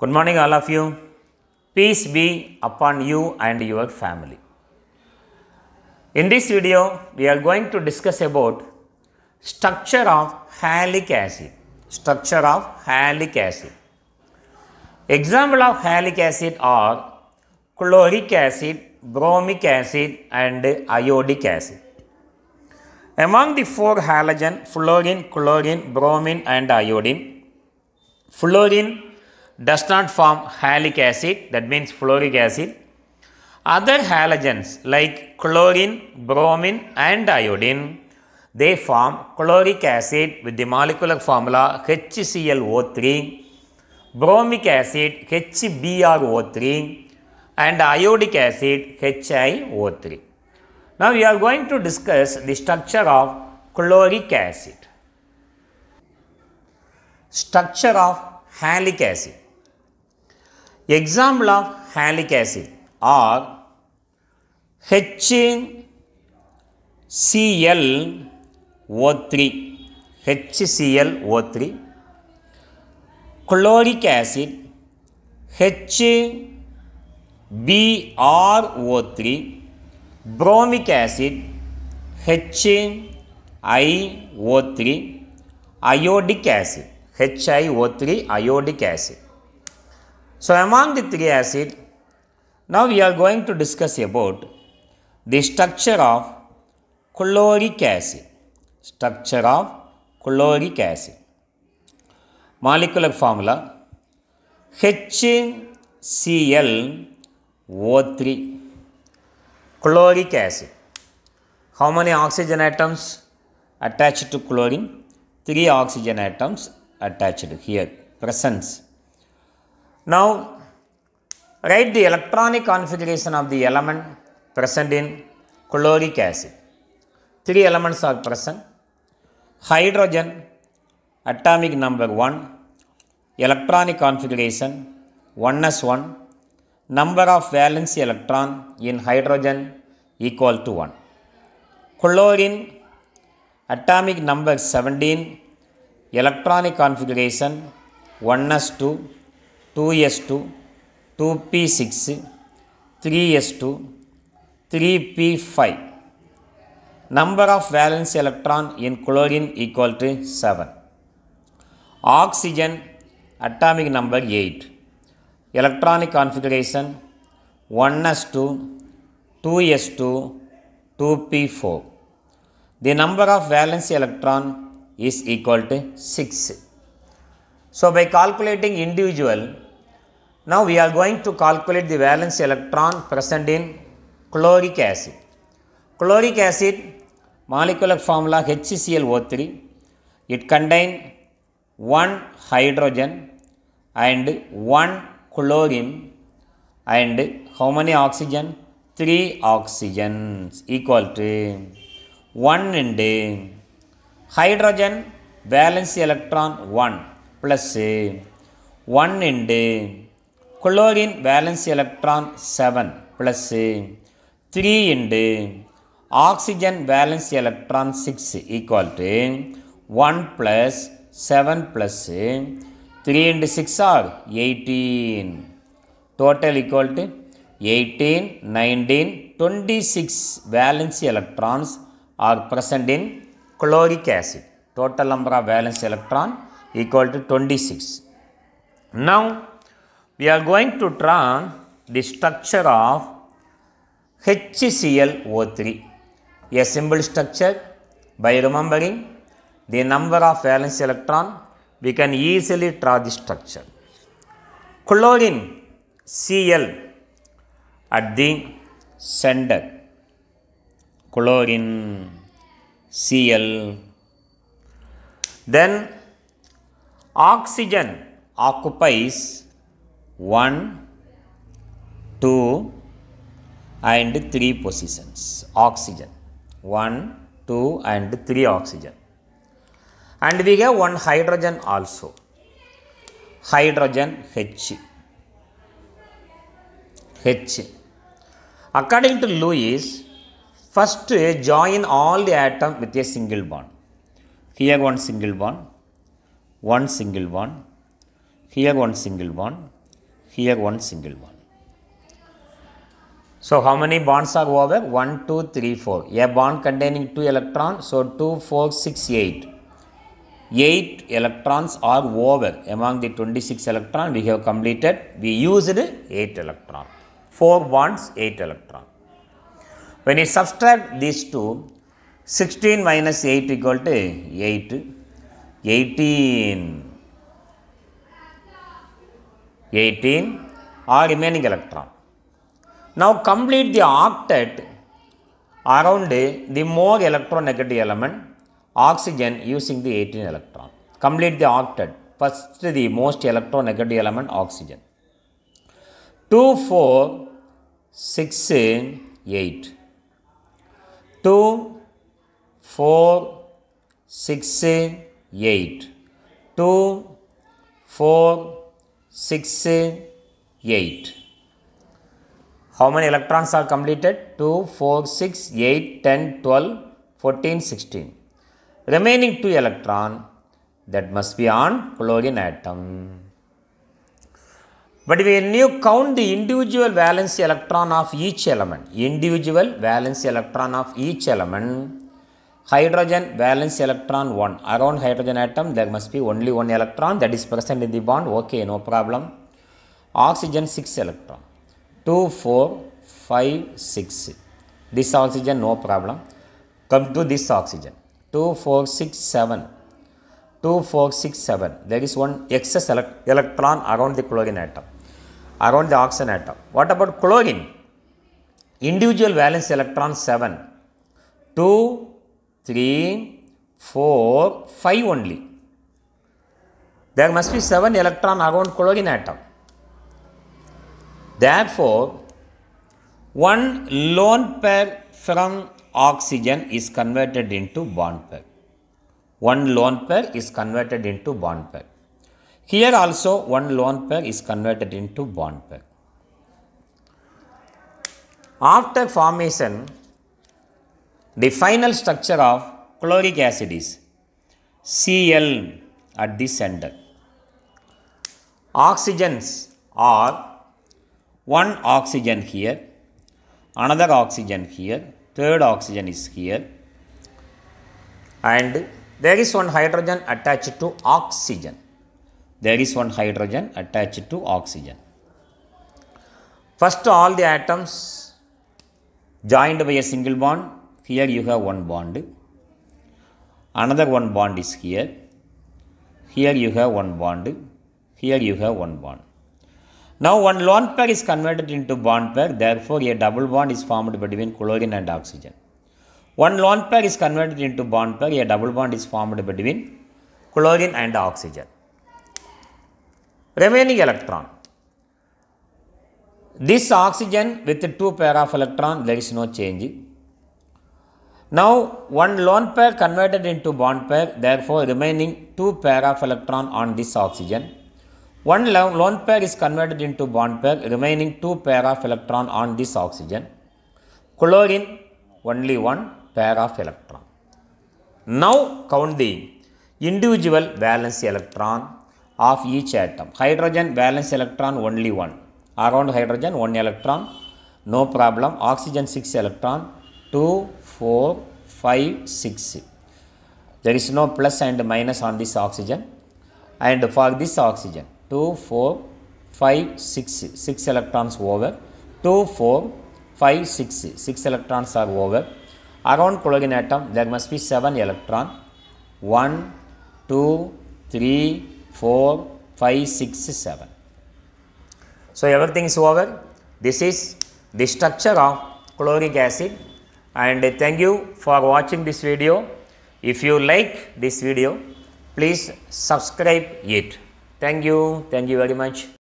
Good morning, all of you. Peace be upon you and your family. In this video, we are going to discuss about structure of halic acid. Structure of halic acid. Example of halic acid are chloric acid, bromic acid, and iodic acid. Among the four halogen, fluorine, chlorine, bromine, and iodine, fluorine does not form halic acid that means fluoric acid. Other halogens like chlorine, bromine and iodine they form chloric acid with the molecular formula HClO3, bromic acid HBrO3 and iodic acid HiO3. Now we are going to discuss the structure of chloric acid. Structure of halic acid. Example of halic acid are HClO3, HClO3, chloric acid, HBrO3, bromic acid, HIO3, iodic acid, HIO3, iodic acid. So, among the three acid, now we are going to discuss about the structure of chloric acid. Structure of chloric acid. Molecular formula HClO3 chloric acid. How many oxygen atoms attached to chlorine? Three oxygen atoms attached here, presence now, write the electronic configuration of the element present in chloric acid. Three elements are present. Hydrogen, atomic number 1, electronic configuration 1s1, number of valency electron in hydrogen equal to 1. Chlorine, atomic number 17, electronic configuration 1s2, 2s2 2p6 3s2 3p5 number of valence electron in chlorine equal to 7 oxygen atomic number 8 electronic configuration 1s2 2s2 2p4 the number of valence electron is equal to 6 so by calculating individual now we are going to calculate the valence electron present in chloric acid. Chloric acid molecular formula HClO3 it contains one hydrogen and one chlorine and how many oxygen? 3 oxygens equal to 1 the hydrogen valence electron 1 plus 1 the chlorine valence electron 7 plus 3 into oxygen valence electron 6 equal to 1 plus 7 plus 3 into 6 are 18 total equal to 18 19 26 valence electrons are present in chloric acid total number of valence electron equal to 26 now we are going to draw the structure of HClO3, a simple structure by remembering the number of valence electron we can easily draw the structure. Chlorine Cl at the center, chlorine Cl. Then oxygen occupies 1, 2 and 3 positions oxygen 1, 2 and 3 oxygen and we have one hydrogen also hydrogen H H according to Lewis first join all the atom with a single bond here one single bond one single bond here one single bond here one single one. So, how many bonds are over? 1, 2, 3, 4. A bond containing 2 electrons, so 2, 4, 6, 8. 8 electrons are over. Among the 26 electron, we have completed, we used 8 electron. 4 bonds, 8 electron. When you subtract these two, 16 minus 8 equal to 8. 18 18 are remaining electron. Now complete the octet around the more electronegative element oxygen using the 18 electron. Complete the octet. First the most electronegative element oxygen. 2, 4, 6, 8. 2, 4, 6, 8. 2, 4, 6, 8. How many electrons are completed? 2, 4, 6, 8, 10, 12, 14, 16. Remaining 2 electron that must be on chlorine atom. But when you count the individual valence electron of each element, individual valence electron of each element, Hydrogen valence electron one Around hydrogen atom there must be only one electron that is present in the bond. Okay, no problem. Oxygen six electron. 2, 4, 5, 6. This oxygen no problem. Come to this oxygen. 2, 4, 6, 7. 2, 4, 6, 7. There is one excess elect electron around the chlorine atom. Around the oxygen atom. What about chlorine? Individual valence electron 7. 2, 3, 4, 5 only. There must be 7 electron around chlorine atom. Therefore, one lone pair from oxygen is converted into bond pair. One lone pair is converted into bond pair. Here also one lone pair is converted into bond pair. After formation, the final structure of chloric acid is Cl at the center. Oxygens are one oxygen here, another oxygen here, third oxygen is here and there is one hydrogen attached to oxygen. There is one hydrogen attached to oxygen. First all the atoms joined by a single bond here you have one bond another one bond is here here you have one bond here you have one bond now one lone pair is converted into bond pair therefore a double bond is formed between chlorine and oxygen one lone pair is converted into bond pair a double bond is formed between chlorine and oxygen remaining electron this oxygen with two pair of electron there is no change now one lone pair converted into bond pair therefore remaining two pair of electron on this oxygen. One lone pair is converted into bond pair remaining two pair of electron on this oxygen. Chlorine only one pair of electron. Now count the individual valence electron of each atom. Hydrogen valence electron only one. Around hydrogen one electron no problem. Oxygen 6 electron 2 4, 5, 6. There is no plus and minus on this oxygen. And for this oxygen, 2, 4, 5, 6, 6 electrons over. 2, 4, 5, 6, 6 electrons are over. Around chlorine atom, there must be 7 electron. 1, 2, 3, 4, 5, 6, 7. So, everything is over. This is the structure of chloric acid and thank you for watching this video. If you like this video, please subscribe it. Thank you. Thank you very much.